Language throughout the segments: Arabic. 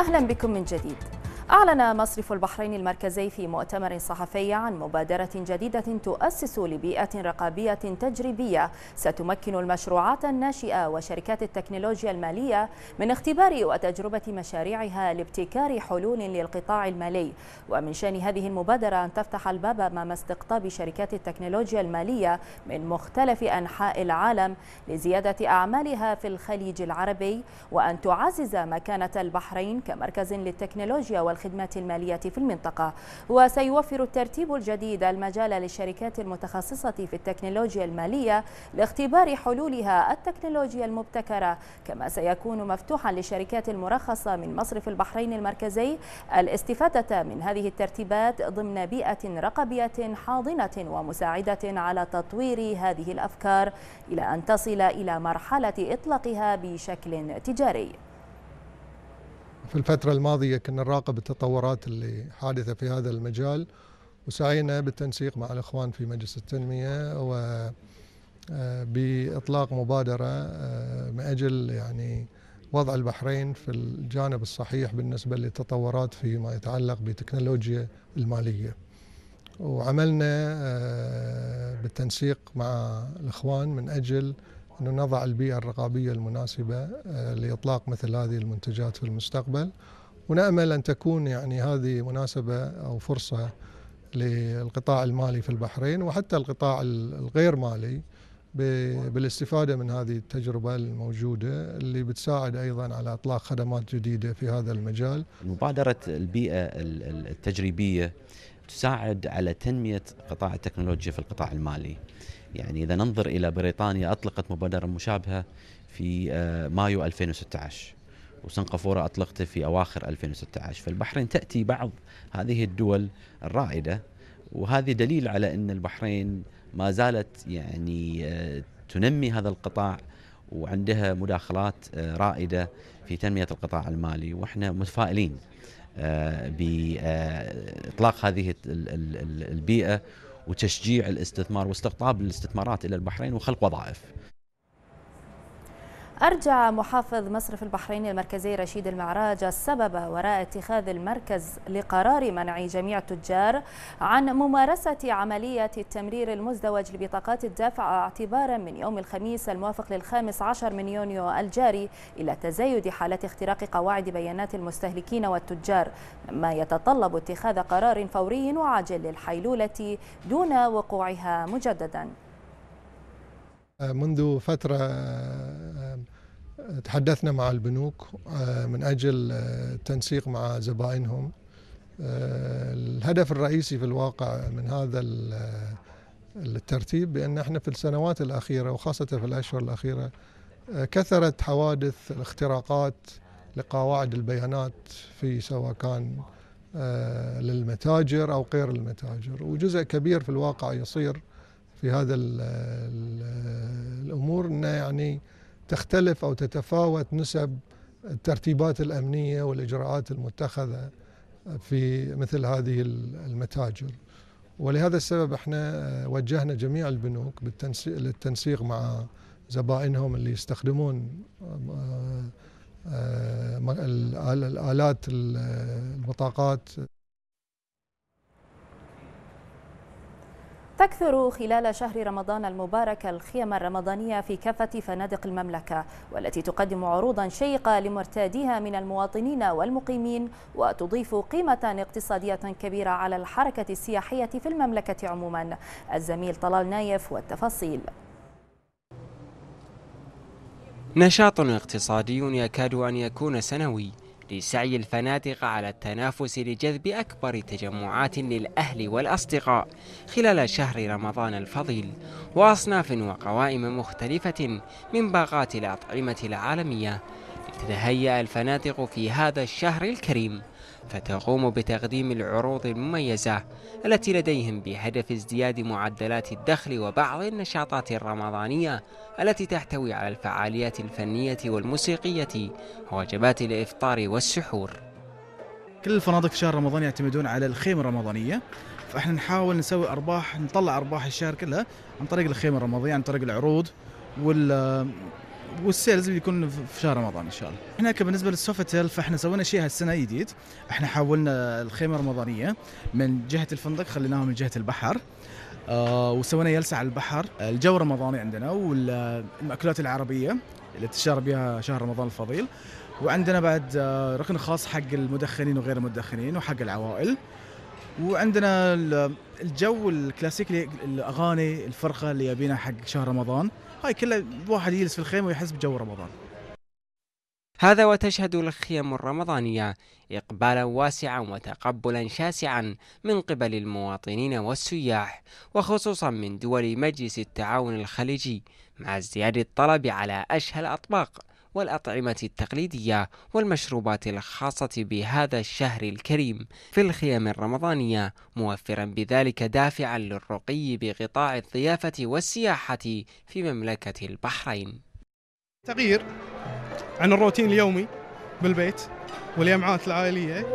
أهلا بكم من جديد أعلن مصرف البحرين المركزي في مؤتمر صحفي عن مبادرة جديدة تؤسس لبيئة رقابية تجريبية ستمكن المشروعات الناشئة وشركات التكنولوجيا المالية من اختبار وتجربة مشاريعها لابتكار حلول للقطاع المالي ومن شأن هذه المبادرة أن تفتح الباب أمام استقطاب شركات التكنولوجيا المالية من مختلف أنحاء العالم لزيادة أعمالها في الخليج العربي وأن تعزز مكانة البحرين كمركز للتكنولوجيا والخليج والخدمات المالية في المنطقة وسيوفر الترتيب الجديد المجال للشركات المتخصصة في التكنولوجيا المالية لاختبار حلولها التكنولوجيا المبتكرة كما سيكون مفتوحا للشركات المرخصة من مصرف البحرين المركزي الاستفادة من هذه الترتيبات ضمن بيئة رقبية حاضنة ومساعدة على تطوير هذه الأفكار إلى أن تصل إلى مرحلة إطلاقها بشكل تجاري في الفترة الماضية كنا نراقب التطورات اللي حادثة في هذا المجال وسعينا بالتنسيق مع الإخوان في مجلس التنمية و آه، بإطلاق مبادرة آه، من أجل يعني وضع البحرين في الجانب الصحيح بالنسبة للتطورات فيما يتعلق بتكنولوجيا المالية وعملنا آه، بالتنسيق مع الإخوان من أجل أنه نضع البيئة الرقابية المناسبة آه، لإطلاق مثل هذه المنتجات في المستقبل ونأمل أن تكون يعني هذه مناسبة أو فرصة للقطاع المالي في البحرين وحتى القطاع الغير مالي بالاستفادة من هذه التجربة الموجودة اللي بتساعد أيضا على إطلاق خدمات جديدة في هذا المجال مبادرة البيئة التجريبية تساعد على تنميه قطاع التكنولوجيا في القطاع المالي. يعني اذا ننظر الى بريطانيا اطلقت مبادره مشابهه في آه، مايو 2016 وسنغافوره اطلقته في اواخر 2016 فالبحرين تاتي بعض هذه الدول الرائده وهذا دليل على ان البحرين ما زالت يعني آه، تنمي هذا القطاع وعندها مداخلات آه، رائده في تنميه القطاع المالي واحنا متفائلين آه، باطلاق هذه البيئه وتشجيع الاستثمار واستقطاب الاستثمارات الى البحرين وخلق وظائف أرجع محافظ مصرف البحرين المركزي رشيد المعراج السبب وراء اتخاذ المركز لقرار منع جميع التجار عن ممارسة عملية التمرير المزدوج لبطاقات الدفع اعتبارا من يوم الخميس الموافق للخامس عشر من يونيو الجاري إلى تزايد حالة اختراق قواعد بيانات المستهلكين والتجار ما يتطلب اتخاذ قرار فوري وعاجل للحيلولة دون وقوعها مجددا منذ فترة تحدثنا مع البنوك آه، من أجل التنسيق آه، مع زبائنهم آه، الهدف الرئيسي في الواقع من هذا الترتيب بأن احنا في السنوات الأخيرة وخاصة في الأشهر الأخيرة كثرت حوادث الاختراقات لقواعد البيانات في سواء كان للمتاجر أو غير المتاجر وجزء كبير في الواقع يصير في هذا الأمور أنه يعني تختلف أو تتفاوت نسب الترتيبات الأمنية والإجراءات المتخذة في مثل هذه المتاجر ولهذا السبب احنا آه، وجهنا جميع البنوك للتنسيق مع زبائنهم اللي يستخدمون آه، آه، الآلات البطاقات تكثر خلال شهر رمضان المبارك الخيم الرمضانية في كافة فنادق المملكة والتي تقدم عروضا شيقة لمرتاديها من المواطنين والمقيمين وتضيف قيمة اقتصادية كبيرة على الحركة السياحية في المملكة عموما الزميل طلال نايف والتفاصيل نشاط اقتصادي يكاد أن يكون سنوي لسعي الفنادق على التنافس لجذب أكبر تجمعات للأهل والأصدقاء خلال شهر رمضان الفضيل وأصناف وقوائم مختلفة من باقات الأطعمة العالمية تتهيأ الفنادق في هذا الشهر الكريم فتقوم بتقديم العروض المميزة التي لديهم بهدف ازدياد معدلات الدخل وبعض النشاطات الرمضانية التي تحتوي على الفعاليات الفنية والموسيقية ووجبات الإفطار والسحور كل الفنادق في شهر رمضان يعتمدون على الخيمة الرمضانية فاحنا نحاول نسوي ارباح نطلع ارباح الشهر كلها عن طريق الخيمه الرمضانية عن طريق العروض وال والسيلز بيكون في شهر رمضان ان شاء الله. احنا بالنسبه للسوفتيل فاحنا سوينا شيء هالسنه جديد، احنا حولنا الخيمه الرمضانيه من جهه الفندق خليناها من جهه البحر. آه وسوينا جلسه على البحر، الجو رمضاني عندنا والمأكولات العربيه اللي تشتهر بها شهر رمضان الفضيل. وعندنا بعد آه، ركن خاص حق المدخنين وغير المدخنين وحق العوائل. وعندنا الجو الكلاسيكي الاغاني الفرقه اللي يبينا حق شهر رمضان هاي كلها واحد يجلس في الخيمه ويحس بجو رمضان هذا وتشهد الخيم الرمضانية إقبالا واسعا وتقبلا شاسعا من قبل المواطنين والسياح وخصوصا من دول مجلس التعاون الخليجي مع ازدياد الطلب على أشهى الأطباق والأطعمة التقليدية والمشروبات الخاصة بهذا الشهر الكريم في الخيام الرمضانية موفرا بذلك دافعا للرقي بقطاع الضيافة والسياحة في مملكة البحرين تغيير عن الروتين اليومي بالبيت واليمعات العائلية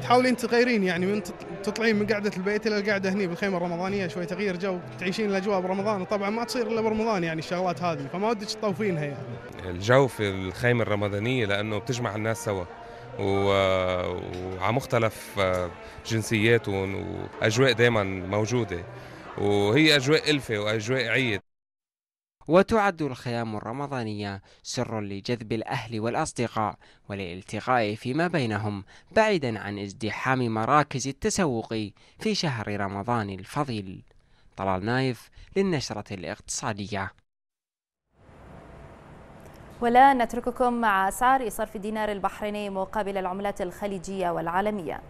تحاولين تغيرين يعني من تطلعين من قعدة البيت إلى القعدة هني بالخيمة الرمضانية شوي تغيير جو تعيشين الأجواء برمضان طبعا ما تصير إلا برمضان يعني الشغلات هذه فما ودك تطوفينها يعني الجو في الخيمة الرمضانية لأنه بتجمع الناس سوا وعلى مختلف آه، جنسياتهم وأجواء دائما موجودة وهي أجواء ألفة وأجواء عيد وتعد الخيام الرمضانية سر لجذب الأهل والأصدقاء والالتقاء فيما بينهم بعيدا عن ازدحام مراكز التسوق في شهر رمضان الفضيل طلال نايف للنشرة الاقتصادية ولا نترككم مع أسعار صرف الدينار البحريني مقابل العملات الخليجية والعالمية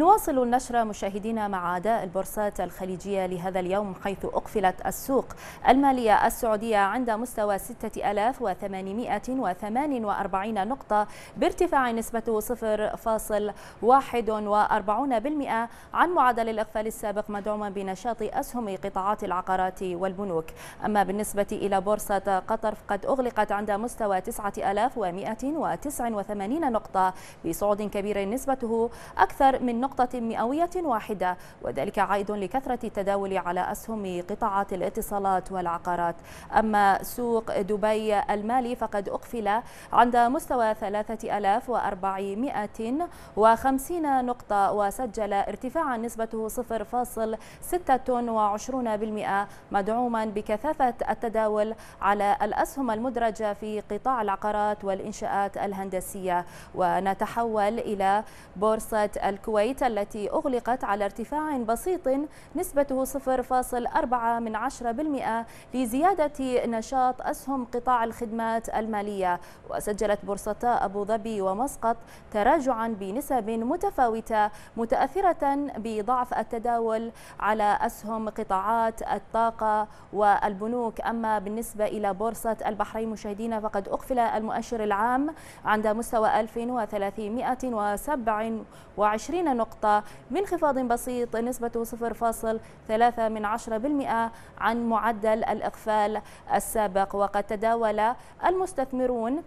نواصل النشر مشاهدينا مع أداء البورصات الخليجية لهذا اليوم حيث أقفلت السوق المالية السعودية عند مستوى 6848 نقطة بارتفاع نسبته 0.41% عن معدل الإقفال السابق مدعوما بنشاط أسهم قطاعات العقارات والبنوك أما بالنسبة إلى بورصة قطر فقد أغلقت عند مستوى 9189 نقطة بصعود كبير نسبته أكثر من نقطة نقطة مئوية واحدة وذلك عائد لكثرة التداول على أسهم قطاعات الاتصالات والعقارات أما سوق دبي المالي فقد أقفل عند مستوى 3450 نقطة وسجل ارتفاعا نسبته 0.26% مدعوما بكثافة التداول على الأسهم المدرجة في قطاع العقارات والإنشاءات الهندسية ونتحول إلى بورصة الكويت البيوت التي أغلقت على ارتفاع بسيط نسبته 0.4 من 10% لزيادة نشاط أسهم قطاع الخدمات المالية وسجلت بورصتا أبو ظبي ومسقط تراجعا بنسب متفاوتة متأثرة بضعف التداول على أسهم قطاعات الطاقة والبنوك أما بالنسبة إلى بورصة البحرين مشاهدينا فقد أقفل المؤشر العام عند مستوى 1327 نقطة نقطة بانخفاض بسيط نسبة 0.3% من 10% عن معدل الإقفال السابق وقد تداول المستثمرون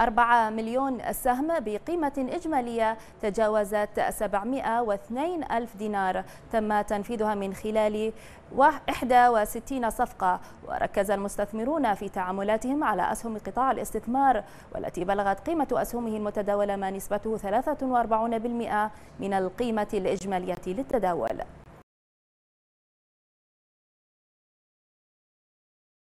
4 مليون سهم بقيمة إجمالية تجاوزت 702 ألف دينار تم تنفيذها من خلال 61 صفقة وركز المستثمرون في تعاملاتهم على أسهم قطاع الاستثمار والتي بلغت قيمة أسهمه المتداولة ما نسبته 43% من القيمة الإجمالية للتداول